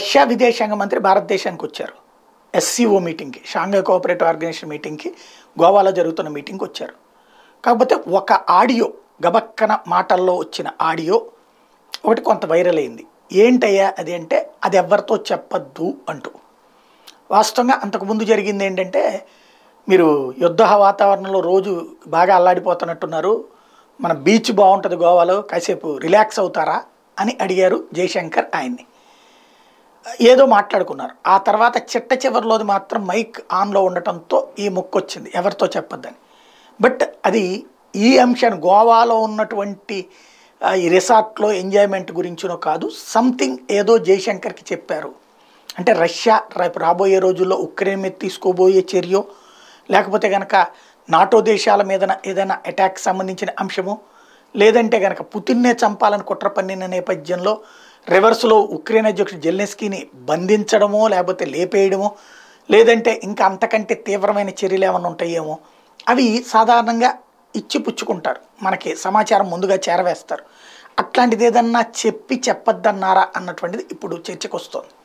Russia విదేశాంగ మంత్రి భారతదేశానికి వచ్చారు ఎస్సీఓ మీటింగ్కి షాంఘై కోఆపరేటివ్ ఆర్గనైజేషన్ మీటింగ్కి గోవాలో జరుగుతున్న మీటింగ్కి వచ్చారు కాకపోతే ఒక ఆడియో గబక్కన మాటల్లో వచ్చిన ఆడియో ఒకటి కొంత వైరల్ అయింది ఏంటయ్యా అది అంటే అది ఎవరితో చెప్పద్దు అంటూ వాస్తవంగా అంతకుముందు జరిగింది ఏంటంటే మీరు యుద్ధ వాతావరణంలో రోజు బాగా అల్లాడిపోతున్నట్టున్నారు మన బీచ్ బాగుంటుంది గోవాలో కాసేపు రిలాక్స్ అవుతారా అని అడిగారు జయశంకర్ ఆయన్ని ఏదో మాట్లాడుకున్నారు ఆ తర్వాత చిట్ట చివరిలోది మాత్రం మైక్ ఆన్లో ఉండటంతో ఈ ముక్కు వచ్చింది ఎవరితో చెప్పొద్దని బట్ అది ఈ అంశాన్ని గోవాలో ఉన్నటువంటి ఈ రిసార్ట్లో ఎంజాయ్మెంట్ గురించినో కాదు సంథింగ్ ఏదో జయశంకర్కి చెప్పారు అంటే రష్యా రేపు రాబోయే రోజుల్లో ఉక్రెయిన్ మీద తీసుకోబోయే చర్యో లేకపోతే కనుక నాటో దేశాల మీద ఏదైనా అటాక్ సంబంధించిన అంశము లేదంటే కనుక పుతిన్నే చంపాలని కుట్ర పన్నిన నేపథ్యంలో రివర్స్లో ఉక్రెయిన్ అధ్యక్షుడు జెల్నెస్కీని బంధించడమో లేకపోతే లేపేయడమో లేదంటే ఇంకా అంతకంటే తీవ్రమైన చర్యలు ఏమైనా ఉంటాయేమో అవి సాధారణంగా ఇచ్చిపుచ్చుకుంటారు మనకి సమాచారం ముందుగా చేరవేస్తారు అట్లాంటిది ఏదన్నా చెప్పి చెప్పొద్దన్నారా అన్నటువంటిది ఇప్పుడు చర్చకు వస్తుంది